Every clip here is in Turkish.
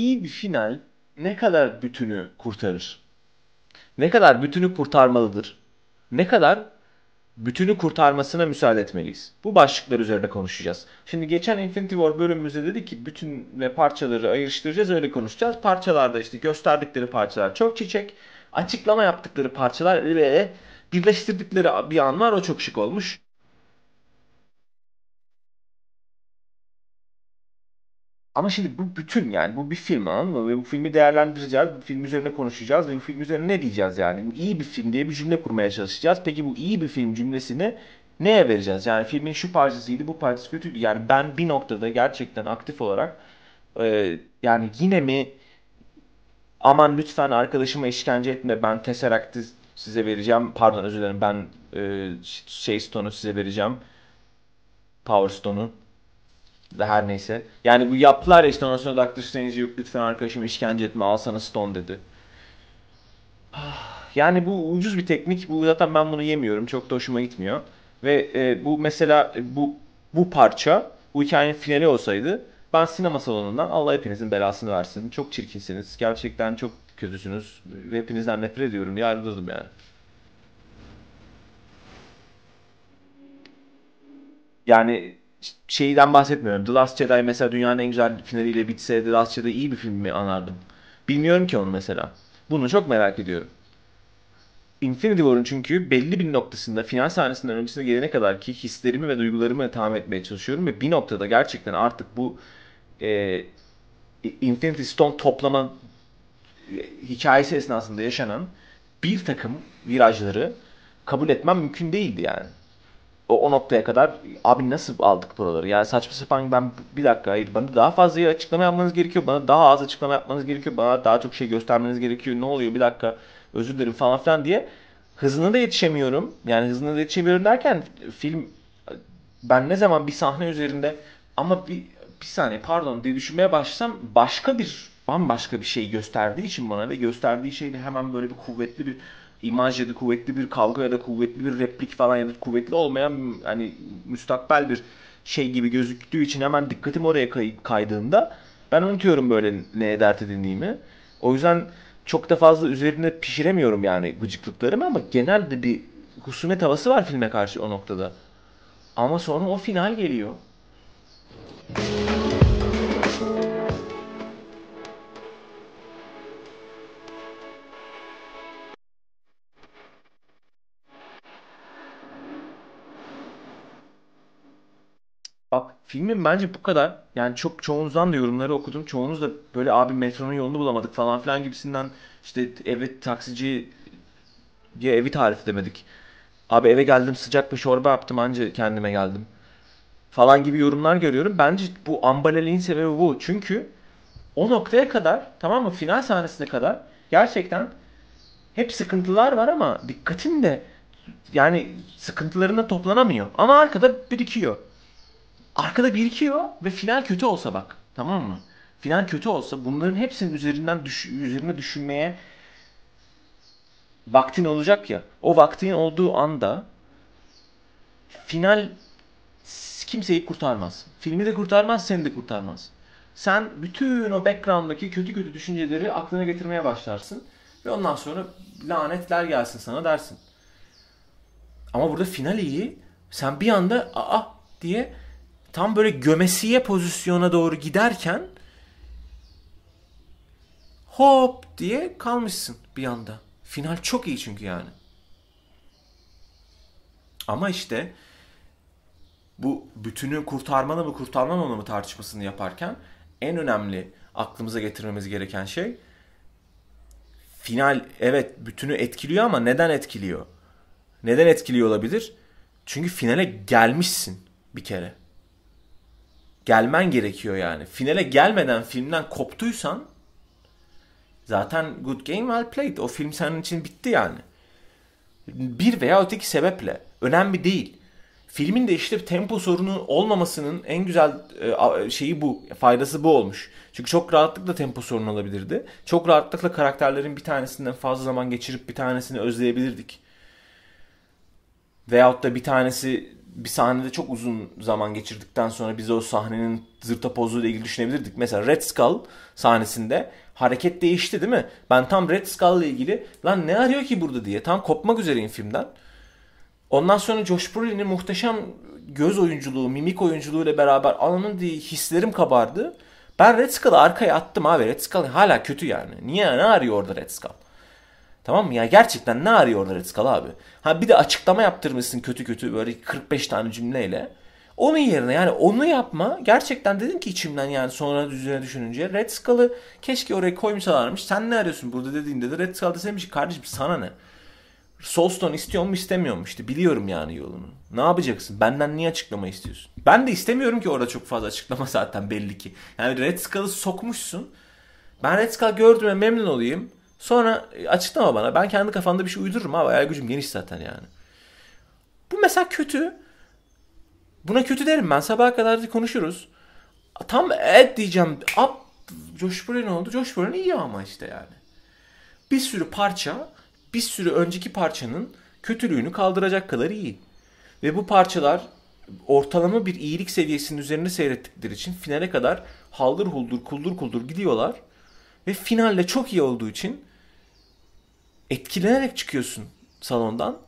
bir final ne kadar bütünü kurtarır? Ne kadar bütünü kurtarmalıdır? Ne kadar bütünü kurtarmasına müsaade etmeliyiz? Bu başlıklar üzerinde konuşacağız. Şimdi geçen Infinity War bölümümüzde dedik ki bütün ve parçaları ayrıştıracağız öyle konuşacağız. Parçalarda işte gösterdikleri parçalar çok çiçek. Açıklama yaptıkları parçalar ve birleştirdikleri bir an var o çok şık olmuş. Ama şimdi bu bütün yani bu bir film anladın mı? Ve bu filmi değerlendireceğiz, bu film üzerine konuşacağız ve bu film üzerine ne diyeceğiz yani? İyi bir film diye bir cümle kurmaya çalışacağız. Peki bu iyi bir film cümlesini neye vereceğiz? Yani filmin şu parçasıydı bu parçası kötüydü. Yani ben bir noktada gerçekten aktif olarak e, yani yine mi aman lütfen arkadaşıma işkence etme ben Tesseract'i size vereceğim. Pardon özür dilerim ben e, şey stone'u size vereceğim. Power Stone'u de her neyse. Yani bu yaptılar ya işte ondan sonra Doctor Strange'i yok lütfen arkadaşım işkence etme al sana stone dedi. Ah, yani bu ucuz bir teknik. Bu zaten ben bunu yemiyorum. Çok da hoşuma gitmiyor. Ve e, bu mesela e, bu bu parça bu hikayenin finali olsaydı ben sinema salonundan Allah hepinizin belasını versin. Çok çirkinsiniz. Gerçekten çok kötüsünüz. Ve hepinizden nefret ediyorum diye yani. Yani şeyden bahsetmiyorum. The Last Jedi mesela dünyanın en güzel finaliyle bitse The Last Jedi iyi bir film mi anardım? Bilmiyorum ki onu mesela. Bunu çok merak ediyorum. Infinity War'un çünkü belli bir noktasında final sahnesinden öncesine gelene kadar ki hislerimi ve duygularımı tahmin etmeye çalışıyorum ve bir noktada gerçekten artık bu e, Infinity Stone toplama e, hikayesi esnasında yaşanan bir takım virajları kabul etmem mümkün değildi yani o, o noktaya kadar abi nasıl aldık buraları? Yani saçma sapan ben bir dakika hayır bana daha fazla açıklama yapmanız gerekiyor. Bana daha az açıklama yapmanız gerekiyor. Bana daha çok şey göstermeniz gerekiyor. Ne oluyor bir dakika özür dilerim falan filan diye hızına da yetişemiyorum. Yani hızına da yetişemiyorum derken film ben ne zaman bir sahne üzerinde ama bir, bir saniye pardon diye düşünmeye başlasam başka bir bambaşka bir şey gösterdiği için bana ve gösterdiği şeyle hemen böyle bir kuvvetli bir imaj ya da kuvvetli bir kavga ya da kuvvetli bir replik falan ya da kuvvetli olmayan hani müstakbel bir şey gibi gözüktüğü için hemen dikkatim oraya kay- kaydığında ben unutuyorum böyle neye dert edindiğimi. O yüzden çok da fazla üzerine pişiremiyorum yani gıcıklıklarımı ama genelde bir husumet havası var filme karşı o noktada. Ama sonra o final geliyor. A- Filmin bence bu kadar. Yani çok çoğunuzdan da yorumları okudum. Çoğunuz da böyle abi metronun yolunu bulamadık falan filan gibisinden işte evet taksici diye evi tarif edemedik. Abi eve geldim sıcak bir çorba yaptım anca kendime geldim. Falan gibi yorumlar görüyorum. Bence bu ambaleliğin sebebi bu. Çünkü o noktaya kadar tamam mı final sahnesine kadar gerçekten hep sıkıntılar var ama dikkatin de yani sıkıntılarına toplanamıyor. Ama arkada birikiyor. Arkada birikiyor ve final kötü olsa bak. Tamam mı? Final kötü olsa bunların hepsinin üzerinden düş üzerine düşünmeye vaktin olacak ya. O vaktin olduğu anda final kimseyi kurtarmaz. Filmi de kurtarmaz, seni de kurtarmaz. Sen bütün o background'daki kötü kötü düşünceleri aklına getirmeye başlarsın. Ve ondan sonra lanetler gelsin sana dersin. Ama burada final iyi. Sen bir anda aa diye tam böyle gömesiye pozisyona doğru giderken hop diye kalmışsın bir anda. Final çok iyi çünkü yani. Ama işte bu bütünü kurtarmalı mı kurtarmamalı mı tartışmasını yaparken en önemli aklımıza getirmemiz gereken şey final evet bütünü etkiliyor ama neden etkiliyor? Neden etkiliyor olabilir? Çünkü finale gelmişsin bir kere gelmen gerekiyor yani. Finale gelmeden filmden koptuysan zaten good game well played. O film senin için bitti yani. Bir veya öteki sebeple. Önemli değil. Filmin de işte tempo sorunu olmamasının en güzel e, şeyi bu. Faydası bu olmuş. Çünkü çok rahatlıkla tempo sorunu olabilirdi. Çok rahatlıkla karakterlerin bir tanesinden fazla zaman geçirip bir tanesini özleyebilirdik. Veyahut da bir tanesi bir sahnede çok uzun zaman geçirdikten sonra bize o sahnenin zırta pozuyla ilgili düşünebilirdik. Mesela Red Skull sahnesinde hareket değişti değil mi? Ben tam Red Skull ile ilgili lan ne arıyor ki burada diye tam kopmak üzereyim filmden. Ondan sonra Josh Brolin'in muhteşem göz oyunculuğu, mimik oyunculuğu ile beraber alanın diye hislerim kabardı. Ben Red Skull'ı arkaya attım abi. Red Skull hala kötü yani. Niye ne arıyor orada Red Skull? Tamam mı? Ya gerçekten ne arıyorlar Ritskal abi? Ha bir de açıklama yaptırmışsın kötü kötü böyle 45 tane cümleyle. Onun yerine yani onu yapma. Gerçekten dedim ki içimden yani sonra düzene düşününce Red Skull'ı keşke oraya koymuş Sen ne arıyorsun burada dediğinde de Red Skull deseymiş kardeşim sana ne? Soulstone istiyor mu istemiyor mu işte biliyorum yani yolunu. Ne yapacaksın? Benden niye açıklama istiyorsun? Ben de istemiyorum ki orada çok fazla açıklama zaten belli ki. Yani Red Skull'ı sokmuşsun. Ben Red Skull gördüğüme memnun olayım. Sonra e, açıklama bana. Ben kendi kafamda bir şey uydururum abi. Hayal gücüm geniş zaten yani. Bu mesela kötü. Buna kötü derim ben. Sabaha kadar konuşuruz. Tam et diyeceğim. Up, Josh Brolin oldu. Josh Brolin iyi ama işte yani. Bir sürü parça, bir sürü önceki parçanın kötülüğünü kaldıracak kadar iyi. Ve bu parçalar ortalama bir iyilik seviyesinin üzerinde seyrettikleri için finale kadar haldır huldur kuldur kuldur gidiyorlar. Ve finalle çok iyi olduğu için etkilenerek çıkıyorsun salondan.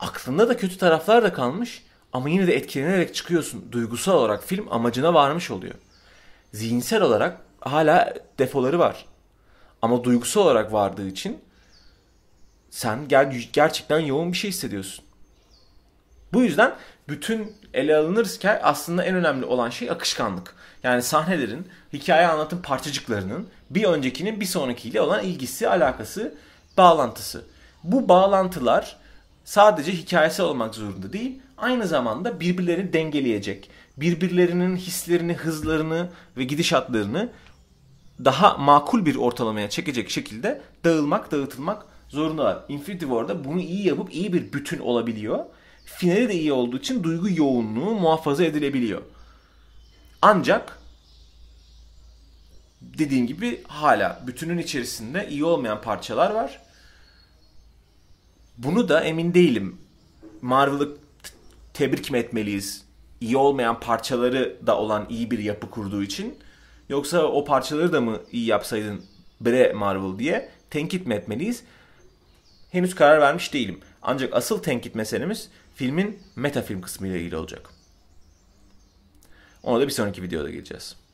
Aklında da kötü taraflar da kalmış ama yine de etkilenerek çıkıyorsun. Duygusal olarak film amacına varmış oluyor. Zihinsel olarak hala defoları var. Ama duygusal olarak vardığı için sen ger- gerçekten yoğun bir şey hissediyorsun. Bu yüzden bütün ele alınırken aslında en önemli olan şey akışkanlık. Yani sahnelerin, hikaye anlatım parçacıklarının bir öncekinin bir sonrakiyle olan ilgisi, alakası, bağlantısı. Bu bağlantılar sadece hikayesi olmak zorunda değil, aynı zamanda birbirlerini dengeleyecek, birbirlerinin hislerini, hızlarını ve gidişatlarını daha makul bir ortalamaya çekecek şekilde dağılmak, dağıtılmak zorundalar. Infinity War'da bunu iyi yapıp iyi bir bütün olabiliyor finali de iyi olduğu için duygu yoğunluğu muhafaza edilebiliyor. Ancak dediğim gibi hala bütünün içerisinde iyi olmayan parçalar var. Bunu da emin değilim. Marvel'ı tebrik mi etmeliyiz? İyi olmayan parçaları da olan iyi bir yapı kurduğu için. Yoksa o parçaları da mı iyi yapsaydın bre Marvel diye tenkit mi etmeliyiz? henüz karar vermiş değilim. Ancak asıl tenkit meselemiz filmin meta film kısmı ile ilgili olacak. Ona da bir sonraki videoda geleceğiz.